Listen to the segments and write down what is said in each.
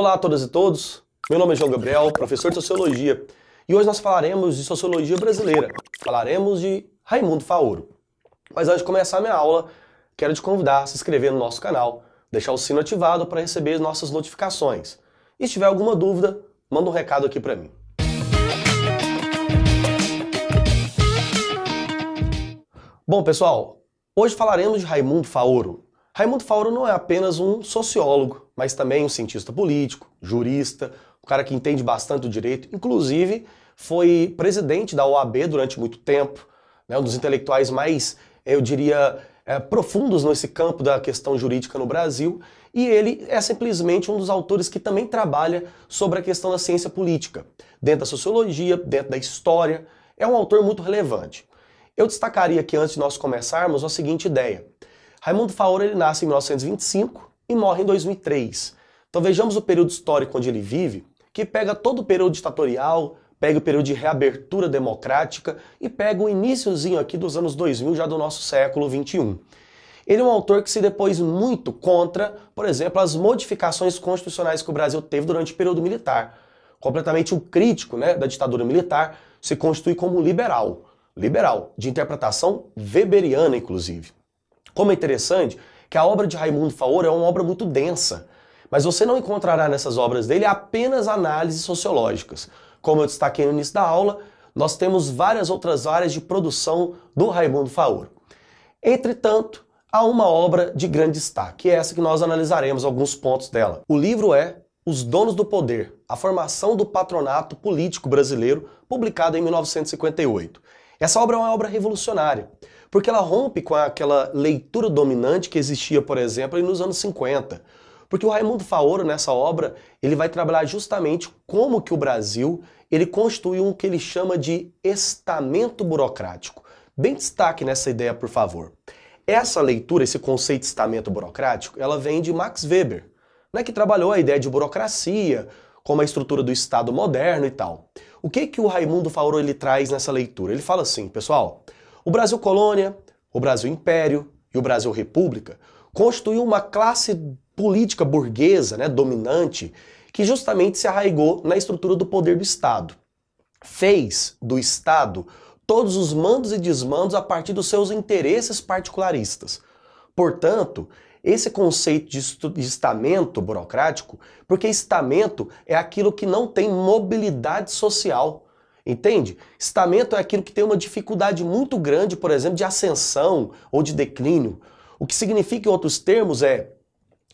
Olá a todas e todos. Meu nome é João Gabriel, professor de Sociologia, e hoje nós falaremos de Sociologia Brasileira. Falaremos de Raimundo Faoro. Mas antes de começar a minha aula, quero te convidar a se inscrever no nosso canal, deixar o sino ativado para receber as nossas notificações. E se tiver alguma dúvida, manda um recado aqui para mim. Bom, pessoal, hoje falaremos de Raimundo Faoro. Raimundo Faoro não é apenas um sociólogo, mas também um cientista político, jurista, um cara que entende bastante do direito, inclusive foi presidente da OAB durante muito tempo, né, um dos intelectuais mais, eu diria, é, profundos nesse campo da questão jurídica no Brasil, e ele é simplesmente um dos autores que também trabalha sobre a questão da ciência política, dentro da sociologia, dentro da história, é um autor muito relevante. Eu destacaria aqui, antes de nós começarmos, a seguinte ideia. Raimundo Faor ele nasce em 1925, e morre em 2003. Então vejamos o período histórico onde ele vive, que pega todo o período ditatorial, pega o período de reabertura democrática e pega o iníciozinho aqui dos anos 2000 já do nosso século 21. Ele é um autor que se depôs muito contra, por exemplo, as modificações constitucionais que o Brasil teve durante o período militar. Completamente um crítico né, da ditadura militar, se constitui como liberal. Liberal, de interpretação weberiana, inclusive. Como é interessante, que a obra de Raimundo Faor é uma obra muito densa, mas você não encontrará nessas obras dele apenas análises sociológicas. Como eu destaquei no início da aula, nós temos várias outras áreas de produção do Raimundo Faor. Entretanto, há uma obra de grande destaque, e é essa que nós analisaremos alguns pontos dela. O livro é Os Donos do Poder, a formação do patronato político brasileiro, publicado em 1958. Essa obra é uma obra revolucionária, porque ela rompe com aquela leitura dominante que existia, por exemplo, nos anos 50. Porque o Raimundo Faoro, nessa obra, ele vai trabalhar justamente como que o Brasil ele construiu um que ele chama de estamento burocrático. Bem destaque nessa ideia, por favor. Essa leitura, esse conceito de estamento burocrático, ela vem de Max Weber, né, que trabalhou a ideia de burocracia, como a estrutura do Estado moderno e tal. O que que o Raimundo Faoro ele traz nessa leitura? Ele fala assim, pessoal, o Brasil Colônia, o Brasil Império e o Brasil República constituíam uma classe política burguesa, né, dominante, que justamente se arraigou na estrutura do poder do Estado. Fez do Estado todos os mandos e desmandos a partir dos seus interesses particularistas. Portanto, esse conceito de estamento burocrático, porque estamento é aquilo que não tem mobilidade social, Entende? Estamento é aquilo que tem uma dificuldade muito grande, por exemplo, de ascensão ou de declínio. O que significa, em outros termos, é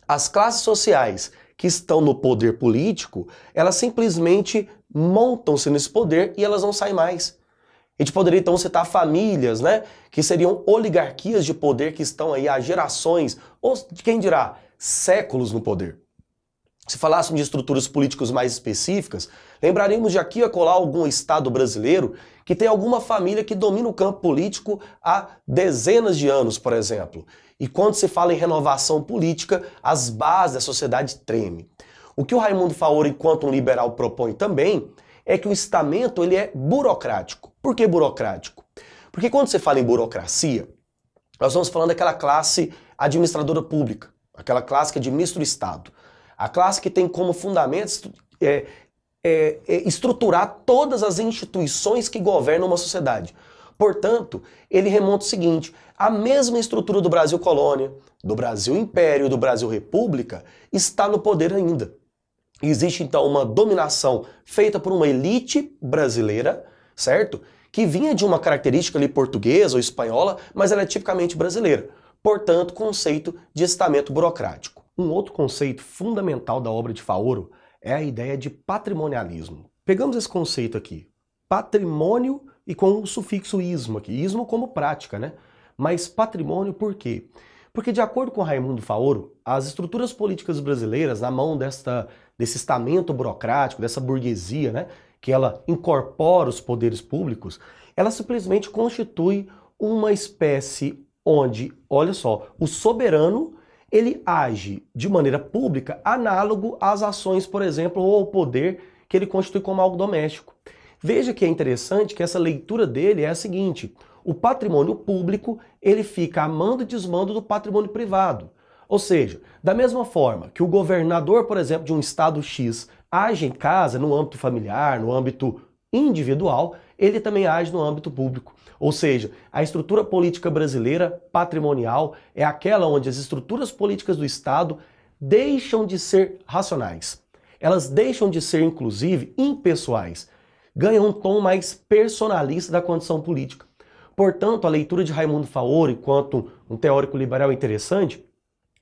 as classes sociais que estão no poder político, elas simplesmente montam-se nesse poder e elas não saem mais. A gente poderia então citar famílias, né? Que seriam oligarquias de poder que estão aí há gerações, ou quem dirá, séculos no poder. Se falássemos de estruturas políticas mais específicas, lembraríamos de aqui e acolá algum estado brasileiro que tem alguma família que domina o campo político há dezenas de anos, por exemplo. E quando se fala em renovação política, as bases da sociedade tremem. O que o Raimundo Faoro, enquanto um liberal, propõe também é que o estamento ele é burocrático. Por que burocrático? Porque quando você fala em burocracia, nós estamos falando daquela classe administradora pública, aquela classe que administra o Estado. A classe que tem como fundamento é, é, é estruturar todas as instituições que governam uma sociedade. Portanto, ele remonta o seguinte: a mesma estrutura do Brasil colônia, do Brasil império, do Brasil república está no poder ainda. Existe então uma dominação feita por uma elite brasileira, certo? Que vinha de uma característica ali portuguesa ou espanhola, mas ela é tipicamente brasileira. Portanto, conceito de estamento burocrático. Um outro conceito fundamental da obra de Faoro é a ideia de patrimonialismo. Pegamos esse conceito aqui, patrimônio e com o sufixo ismo aqui, ismo como prática, né? Mas patrimônio por quê? Porque de acordo com Raimundo Faoro, as estruturas políticas brasileiras, na mão desta, desse estamento burocrático, dessa burguesia, né, que ela incorpora os poderes públicos, ela simplesmente constitui uma espécie onde, olha só, o soberano ele age de maneira pública análogo às ações, por exemplo, ou ao poder que ele constitui como algo doméstico. Veja que é interessante que essa leitura dele é a seguinte: o patrimônio público ele fica a mando e desmando do patrimônio privado. Ou seja, da mesma forma que o governador, por exemplo, de um estado X age em casa, no âmbito familiar, no âmbito individual, ele também age no âmbito público. Ou seja, a estrutura política brasileira patrimonial é aquela onde as estruturas políticas do Estado deixam de ser racionais. Elas deixam de ser, inclusive, impessoais. Ganham um tom mais personalista da condição política. Portanto, a leitura de Raimundo Faori, quanto um teórico liberal, é interessante,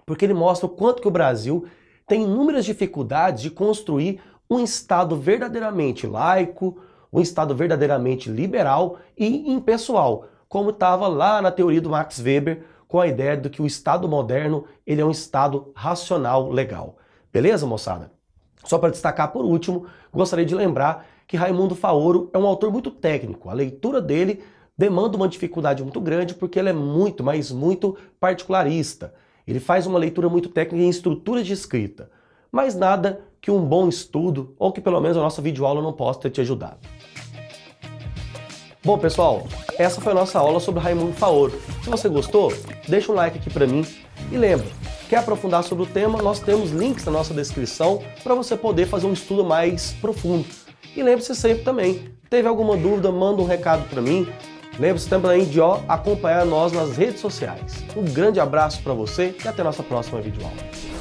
porque ele mostra o quanto que o Brasil tem inúmeras dificuldades de construir um Estado verdadeiramente laico, um Estado verdadeiramente liberal e impessoal, como estava lá na teoria do Max Weber, com a ideia de que o Estado moderno ele é um Estado racional legal. Beleza, moçada? Só para destacar por último, gostaria de lembrar que Raimundo Faoro é um autor muito técnico. A leitura dele demanda uma dificuldade muito grande porque ele é muito, mas muito particularista. Ele faz uma leitura muito técnica em estruturas de escrita, mas nada que um bom estudo ou que pelo menos a nossa videoaula não possa ter te ajudado. Bom, pessoal, essa foi a nossa aula sobre Raimundo Faoro. Se você gostou, deixa um like aqui para mim e lembra, quer aprofundar sobre o tema, nós temos links na nossa descrição para você poder fazer um estudo mais profundo. E lembre-se sempre também, teve alguma dúvida, manda um recado para mim. Lembre-se também de ó, acompanhar nós nas redes sociais. Um grande abraço para você e até nossa próxima videoaula.